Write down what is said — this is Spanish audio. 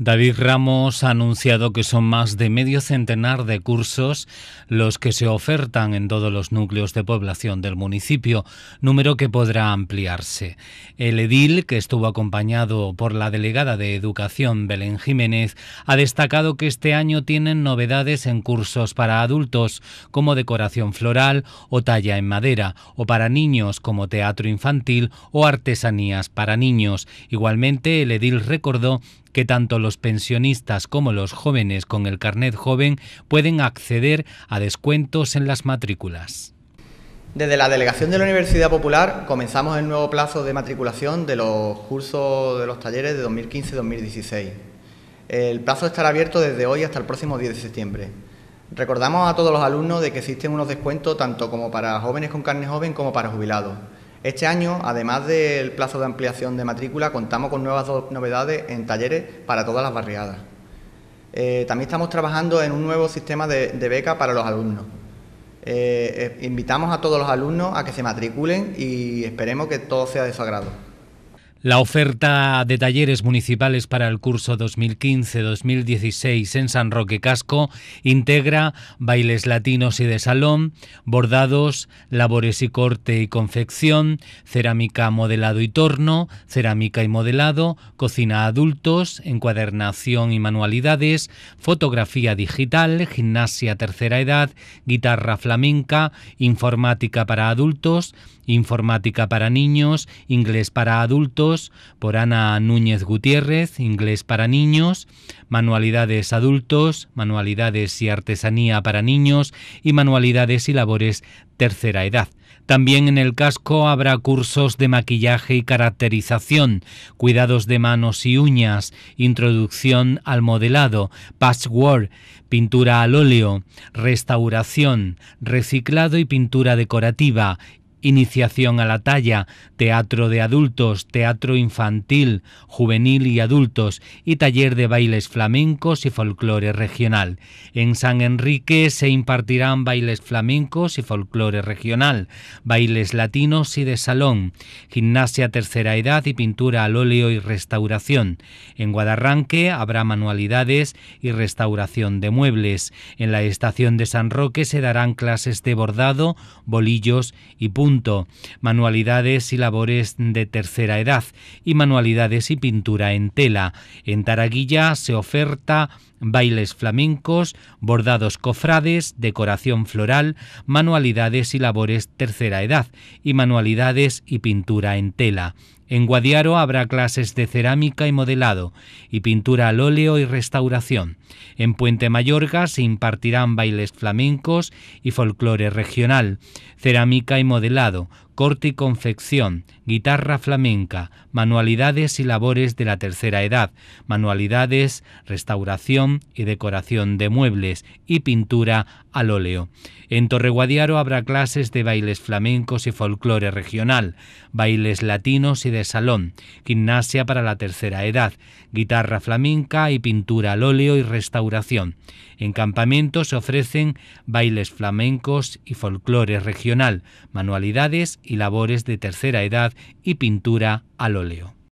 David Ramos ha anunciado que son más de medio centenar de cursos los que se ofertan en todos los núcleos de población del municipio, número que podrá ampliarse. El edil, que estuvo acompañado por la delegada de Educación Belén Jiménez, ha destacado que este año tienen novedades en cursos para adultos como decoración floral o talla en madera, o para niños como teatro infantil o artesanías para niños. Igualmente, el edil recordó que tanto los los pensionistas como los jóvenes con el carnet joven pueden acceder a descuentos en las matrículas. Desde la delegación de la Universidad Popular comenzamos el nuevo plazo de matriculación de los cursos de los talleres de 2015-2016. El plazo estará abierto desde hoy hasta el próximo 10 de septiembre. Recordamos a todos los alumnos de que existen unos descuentos tanto como para jóvenes con carnet joven como para jubilados. Este año, además del plazo de ampliación de matrícula, contamos con nuevas novedades en talleres para todas las barriadas. Eh, también estamos trabajando en un nuevo sistema de, beca para los alumnos. Eh, eh, invitamos a todos los alumnos a que se matriculen y esperemos que todo sea de su agrado. La oferta de talleres municipales para el curso 2015-2016 en San Roque Casco integra bailes latinos y de salón, bordados, labores y corte y confección, cerámica modelado y torno, cerámica y modelado, cocina adultos, encuadernación y manualidades, fotografía digital, gimnasia tercera edad, guitarra flamenca, informática para adultos, informática para niños, inglés para adultos, por Ana Núñez Gutiérrez, Inglés para niños, Manualidades adultos, Manualidades y artesanía para niños y Manualidades y labores tercera edad. También en el casco habrá cursos de maquillaje y caracterización, cuidados de manos y uñas, introducción al modelado, patchwork, pintura al óleo, restauración, reciclado y pintura decorativa, Iniciación a la talla, teatro de adultos, teatro infantil, juvenil y adultos y taller de bailes flamencos y folclore regional. En San Enrique se impartirán bailes flamencos y folclore regional, bailes latinos y de salón, gimnasia tercera edad y pintura al óleo y restauración. En Guadarranque habrá manualidades y restauración de muebles. En la estación de San Roque se darán clases de bordado, bolillos y puntos manualidades y labores de tercera edad y manualidades y pintura en tela. En Taraguilla se oferta bailes flamencos, bordados cofrades, decoración floral, manualidades y labores tercera edad, y manualidades y pintura en tela. En Guadiaro habrá clases de cerámica y modelado, y pintura al óleo y restauración. En Puente Mayorga se impartirán bailes flamencos y folclore regional, cerámica y modelado, corte y confección, guitarra flamenca, manualidades y labores de la tercera edad, manualidades, restauración y decoración de muebles y pintura al óleo. En Torreguadiaro habrá clases de bailes flamencos y folclore regional, bailes latinos y de salón, gimnasia para la tercera edad, guitarra flamenca y pintura al óleo y restauración. En campamentos se ofrecen bailes flamencos y folclore regional, manualidades y labores de tercera edad y pintura al óleo.